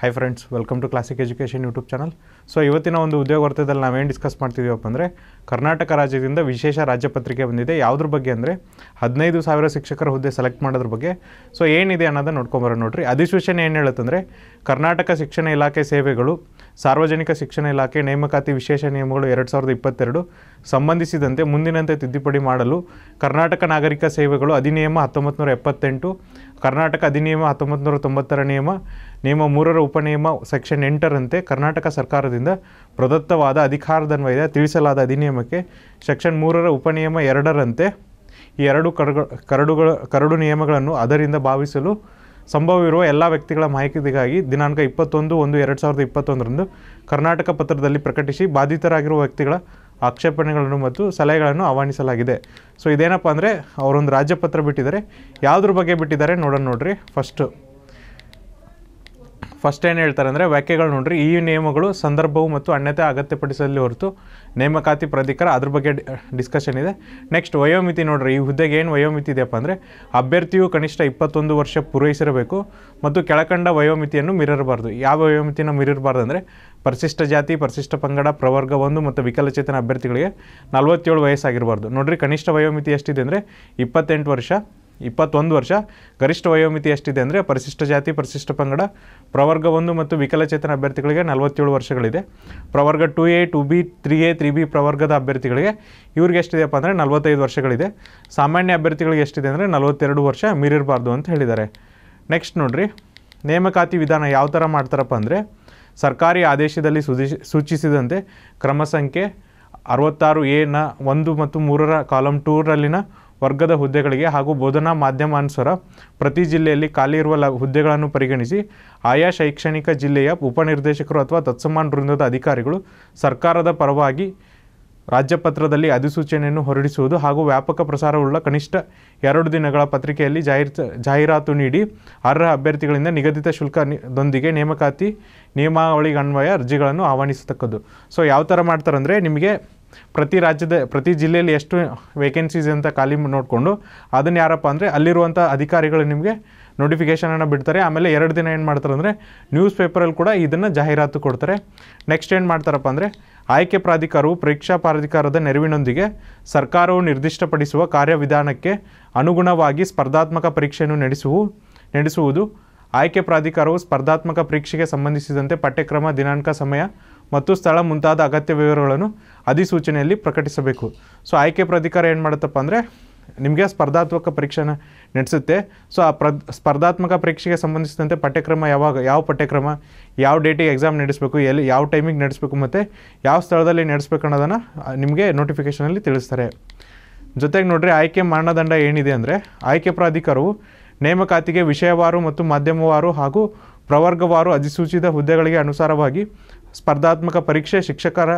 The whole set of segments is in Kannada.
high friends welcome to Classic Education YouTube channel so ಇವತ್ತಿನ ಒಂದು ಉದ್ಯೋಗ ವರ್ತದಲ್ಲಿ ನಾವೇನು ಡಿಸ್ಕಸ್ ಮಾಡ್ತಿದ್ದೀವಪ್ಪ ಅಂದರೆ ಕರ್ನಾಟಕ ರಾಜ್ಯದಿಂದ ವಿಶೇಷ ರಾಜ್ಯ ಪತ್ರಿಕೆ ಬಂದಿದೆ ಯಾವುದ್ರ ಬಗ್ಗೆ ಅಂದರೆ ಹದಿನೈದು ಸಾವಿರ ಶಿಕ್ಷಕರ ಹುದ್ದೆ ಸೆಲೆಕ್ಟ್ ಮಾಡೋದ್ರ ಬಗ್ಗೆ ಸೊ ಏನಿದೆ ಅನ್ನೋದನ್ನ ನೋಡ್ಕೊಂಬರ ನೋಡ್ರಿ ಅಧಿಸೂಚನೆ ಏನು ಹೇಳುತ್ತಂದರೆ ಕರ್ನಾಟಕ ಶಿಕ್ಷಣ ಇಲಾಖೆ ಸೇವೆಗಳು ಸಾರ್ವಜನಿಕ ಶಿಕ್ಷಣ ಇಲಾಖೆ ನೇಮಕಾತಿ ವಿಶೇಷ ನಿಯಮಗಳು ಎರಡು ಸಾವಿರದ ಇಪ್ಪತ್ತೆರಡು ಸಂಬಂಧಿಸಿದಂತೆ ಮುಂದಿನಂತೆ ತಿದ್ದುಪಡಿ ಮಾಡಲು ಕರ್ನಾಟಕ ನಾಗರಿಕ ಸೇವೆಗಳು ಅಧಿನಿಯಮ ಹತ್ತೊಂಬತ್ತು ಎಪ್ಪತ್ತೆಂಟು ಕರ್ನಾಟಕ ಅಧಿನಿಯಮ ಹತ್ತೊಂಬತ್ತು ತೊಂಬತ್ತರ ನಿಯಮ ನಿಯಮ ಮೂರರ ಉಪನಿಯಮ ಸೆಕ್ಷನ್ ಎಂಟರಂತೆ ಕರ್ನಾಟಕ ಸರ್ಕಾರದಿಂದ ಪ್ರದತ್ತವಾದ ಅಧಿಕಾರದನ್ವಯ ತಿಳಿಸಲಾದ ಅಧಿನಿಯಮಕ್ಕೆ ಸೆಕ್ಷನ್ ಮೂರರ ಉಪನಿಯಮ ಎರಡರಂತೆ ಈ ಎರಡು ಕರಡು ಕರಡುಗಳ ಕರಡು ನಿಯಮಗಳನ್ನು ಅದರಿಂದ ಭಾವಿಸಲು ಸಂಭವವಿರುವ ಎಲ್ಲ ವ್ಯಕ್ತಿಗಳ ಮಾಹಿತಿಗಾಗಿ ದಿನಾಂಕ ಇಪ್ಪತ್ತೊಂದು ಒಂದು ಎರಡು ಸಾವಿರದ ಇಪ್ಪತ್ತೊಂದರಂದು ಕರ್ನಾಟಕ ಪತ್ರದಲ್ಲಿ ಪ್ರಕಟಿಸಿ ಬಾಧಿತರಾಗಿರುವ ವ್ಯಕ್ತಿಗಳ ಆಕ್ಷೇಪಣೆಗಳನ್ನು ಮತ್ತು ಸಲಹೆಗಳನ್ನು ಆಹ್ವಾನಿಸಲಾಗಿದೆ ಸೊ ಇದೇನಪ್ಪ ಅಂದರೆ ಅವರೊಂದು ರಾಜ್ಯಪತ್ರ ಬಿಟ್ಟಿದ್ದಾರೆ ಯಾವುದ್ರ ಬಗ್ಗೆ ಬಿಟ್ಟಿದ್ದಾರೆ ನೋಡೋಣ ನೋಡ್ರಿ ಫಸ್ಟು ಫಸ್ಟ್ ಏನು ಹೇಳ್ತಾರೆ ಅಂದರೆ ವ್ಯಾಖ್ಯೆಗಳು ನೋಡ್ರಿ ಈ ನಿಯಮಗಳು ಸಂದರ್ಭವು ಮತ್ತು ಅನ್ಯತೆ ಅಗತ್ಯಪಡಿಸಲಿ ಹೊರತು ನೇಮಕಾತಿ ಪ್ರಾಧಿಕಾರ ಅದ್ರ ಬಗ್ಗೆ ಡಿಸ್ಕಷನ್ ಇದೆ ನೆಕ್ಸ್ಟ್ ವಯೋಮಿತಿ ನೋಡ್ರಿ ಈ ಹುದ್ದೆಗೆ ಏನು ವಯೋಮಿತಿ ಇದೆಯಪ್ಪ ಅಂದರೆ ಅಭ್ಯರ್ಥಿಯು ಕನಿಷ್ಠ ಇಪ್ಪತ್ತೊಂದು ವರ್ಷ ಪೂರೈಸಿರಬೇಕು ಮತ್ತು ಕೆಳಕಂಡ ವಯೋಮಿತಿಯನ್ನು ಮೀರಿರಬಾರ್ದು ಯಾವ ವಯೋಮಿತಿನ ಮೀರಿರಬಾರ್ದು ಅಂದರೆ ಪರಿಶಿಷ್ಟ ಜಾತಿ ಪರಿಶಿಷ್ಟ ಪಂಗಡ ಪ್ರವರ್ಗ ಒಂದು ಮತ್ತು ವಿಕಲಚೇತನ ಅಭ್ಯರ್ಥಿಗಳಿಗೆ ನಲವತ್ತೇಳು ವಯಸ್ಸಾಗಿರಬಾರ್ದು ನೋಡ್ರಿ ಕನಿಷ್ಠ ವಯೋಮಿತಿ ಎಷ್ಟಿದೆ ಅಂದರೆ ಇಪ್ಪತ್ತೆಂಟು ವರ್ಷ ಇಪ್ಪತ್ತೊಂದು ವರ್ಷ ಗರಿಷ್ಠ ವಯೋಮಿತಿ ಎಷ್ಟಿದೆ ಅಂದರೆ ಪರಿಶಿಷ್ಟ ಜಾತಿ ಪರಿಶಿಷ್ಟ ಪಂಗಡ ಪ್ರವರ್ಗ ಒಂದು ಮತ್ತು ವಿಕಲಚೇತನ ಅಭ್ಯರ್ಥಿಗಳಿಗೆ ನಲವತ್ತೇಳು ವರ್ಷಗಳಿದೆ ಪ್ರವರ್ಗ two A two B three A three B ಪ್ರವರ್ಗದ ಅಭ್ಯರ್ಥಿಗಳಿಗೆ ಇವ್ರಿಗೆ ಎಷ್ಟಿದೆಯಪ್ಪ ಅಂದರೆ ನಲವತ್ತೈದು ವರ್ಷಗಳಿದೆ ಸಾಮಾನ್ಯ ಅಭ್ಯರ್ಥಿಗಳಿಗೆ ಎಷ್ಟಿದೆ ಅಂದರೆ ನಲವತ್ತೆರಡು ವರ್ಷ ಮೀರಿರಬಾರ್ದು ಅಂತ ಹೇಳಿದ್ದಾರೆ ನೆಕ್ಸ್ಟ್ ನೋಡಿರಿ ನೇಮಕಾತಿ ವಿಧಾನ ಯಾವ ಥರ ಮಾಡ್ತಾರಪ್ಪ ಅಂದರೆ ಸರ್ಕಾರಿ ಆದೇಶದಲ್ಲಿ ಸೂಚಿಸಿದಂತೆ ಕ್ರಮ ಸಂಖ್ಯೆ ಅರವತ್ತಾರು ಎ ನ ಒಂದು ಮತ್ತು ಮೂರರ ಕಾಲಮ್ ಟೂರಲ್ಲಿನ ವರ್ಗದ ಹುದ್ದೆಗಳಿಗೆ ಹಾಗೂ ಬೋಧನಾ ಮಾಧ್ಯಮಾನುಸಾರ ಪ್ರತಿ ಜಿಲ್ಲೆಯಲ್ಲಿ ಖಾಲಿ ಇರುವ ಲ ಹುದ್ದೆಗಳನ್ನು ಪರಿಗಣಿಸಿ ಆಯಾ ಶೈಕ್ಷಣಿಕ ಜಿಲ್ಲೆಯ ಉಪನಿರ್ದೇಶಕರು ಅಥವಾ ತತ್ಸಮಾನ್ ವೃಂದದ ಅಧಿಕಾರಿಗಳು ಸರ್ಕಾರದ ಪರವಾಗಿ ರಾಜ್ಯಪತ್ರದಲ್ಲಿ ಅಧಿಸೂಚನೆಯನ್ನು ಹೊರಡಿಸುವುದು ಹಾಗೂ ವ್ಯಾಪಕ ಪ್ರಸಾರವುಳ್ಳ ಕನಿಷ್ಠ ಎರಡು ದಿನಗಳ ಪತ್ರಿಕೆಯಲ್ಲಿ ಜಾಹೀರ್ ಜಾಹೀರಾತು ನೀಡಿ ಅರ್ಹ ಅಭ್ಯರ್ಥಿಗಳಿಂದ ನಿಗದಿತ ಶುಲ್ಕದೊಂದಿಗೆ ನೇಮಕಾತಿ ನಿಯಮಾವಳಿಗನ್ವಯ ಅರ್ಜಿಗಳನ್ನು ಆಹ್ವಾನಿಸತಕ್ಕದ್ದು ಸೊ ಯಾವ ಥರ ಮಾಡ್ತಾರೆ ಅಂದರೆ ನಿಮಗೆ ಪ್ರತಿ ರಾಜ್ಯದ ಪ್ರತಿ ಜಿಲ್ಲೆಯಲ್ಲಿ ಎಷ್ಟು ವೇಕೆನ್ಸೀಸ್ ಅಂತ ಖಾಲಿ ನೋಡಿಕೊಂಡು ಅದನ್ನು ಯಾರಪ್ಪ ಅಂದರೆ ಅಲ್ಲಿರುವಂಥ ಅಧಿಕಾರಿಗಳು ನಿಮಗೆ ನೋಟಿಫಿಕೇಷನನ್ನು ಬಿಡ್ತಾರೆ ಆಮೇಲೆ ಎರಡು ದಿನ ಏನು ಮಾಡ್ತಾರೆ ಅಂದರೆ ನ್ಯೂಸ್ ಪೇಪರಲ್ಲಿ ಕೂಡ ಇದನ್ನು ಜಾಹೀರಾತು ಕೊಡ್ತಾರೆ ನೆಕ್ಸ್ಟ್ ಏನು ಮಾಡ್ತಾರಪ್ಪ ಅಂದರೆ ಆಯ್ಕೆ ಪ್ರಾಧಿಕಾರವು ಪರೀಕ್ಷಾ ಪ್ರಾಧಿಕಾರದ ನೆರವಿನೊಂದಿಗೆ ಸರ್ಕಾರವು ನಿರ್ದಿಷ್ಟಪಡಿಸುವ ಕಾರ್ಯವಿಧಾನಕ್ಕೆ ಅನುಗುಣವಾಗಿ ಸ್ಪರ್ಧಾತ್ಮಕ ಪರೀಕ್ಷೆಯನ್ನು ನಡೆಸುವು ನಡೆಸುವುದು ಆಯ್ಕೆ ಪ್ರಾಧಿಕಾರವು ಸ್ಪರ್ಧಾತ್ಮಕ ಪರೀಕ್ಷೆಗೆ ಸಂಬಂಧಿಸಿದಂತೆ ಪಠ್ಯಕ್ರಮ ದಿನಾಂಕ ಸಮಯ ಮತ್ತು ಸ್ಥಳ ಮುಂತಾದ ಅಗತ್ಯ ವಿವರಗಳನ್ನು ಅಧಿಸೂಚನೆಯಲ್ಲಿ ಪ್ರಕಟಿಸಬೇಕು ಸೊ ಆಯ್ಕೆ ಪ್ರಾಧಿಕಾರ ಏನು ಮಾಡುತ್ತಪ್ಪ ಅಂದರೆ ನಿಮಗೆ ಸ್ಪರ್ಧಾತ್ಮಕ ಪರೀಕ್ಷೆನ ನಡೆಸುತ್ತೆ ಸೊ ಆ ಪ್ರ ಸ್ಪರ್ಧಾತ್ಮಕ ಪರೀಕ್ಷೆಗೆ ಸಂಬಂಧಿಸಿದಂತೆ ಪಠ್ಯಕ್ರಮ ಯಾವಾಗ ಯಾವ ಪಠ್ಯಕ್ರಮ ಯಾವ ಡೇಟಿಗೆ ಎಕ್ಸಾಮ್ ನಡೆಸಬೇಕು ಎಲ್ಲಿ ಯಾವ ಟೈಮಿಗೆ ನಡೆಸಬೇಕು ಮತ್ತು ಯಾವ ಸ್ಥಳದಲ್ಲಿ ನಡೆಸಬೇಕು ಅನ್ನೋದನ್ನು ನಿಮಗೆ ನೋಟಿಫಿಕೇಷನಲ್ಲಿ ತಿಳಿಸ್ತಾರೆ ಜೊತೆಗೆ ನೋಡ್ರಿ ಆಯ್ಕೆ ಮಾನದಂಡ ಏನಿದೆ ಅಂದರೆ ಆಯ್ಕೆ ಪ್ರಾಧಿಕಾರವು ನೇಮಕಾತಿಗೆ ವಿಷಯವಾರು ಮತ್ತು ಮಾಧ್ಯಮವಾರು ಹಾಗೂ ಪ್ರವರ್ಗವಾರು ಅಧಿಸೂಚಿತ ಹುದ್ದೆಗಳಿಗೆ ಅನುಸಾರವಾಗಿ ಸ್ಪರ್ಧಾತ್ಮಕ ಪರೀಕ್ಷೆ ಶಿಕ್ಷಕರ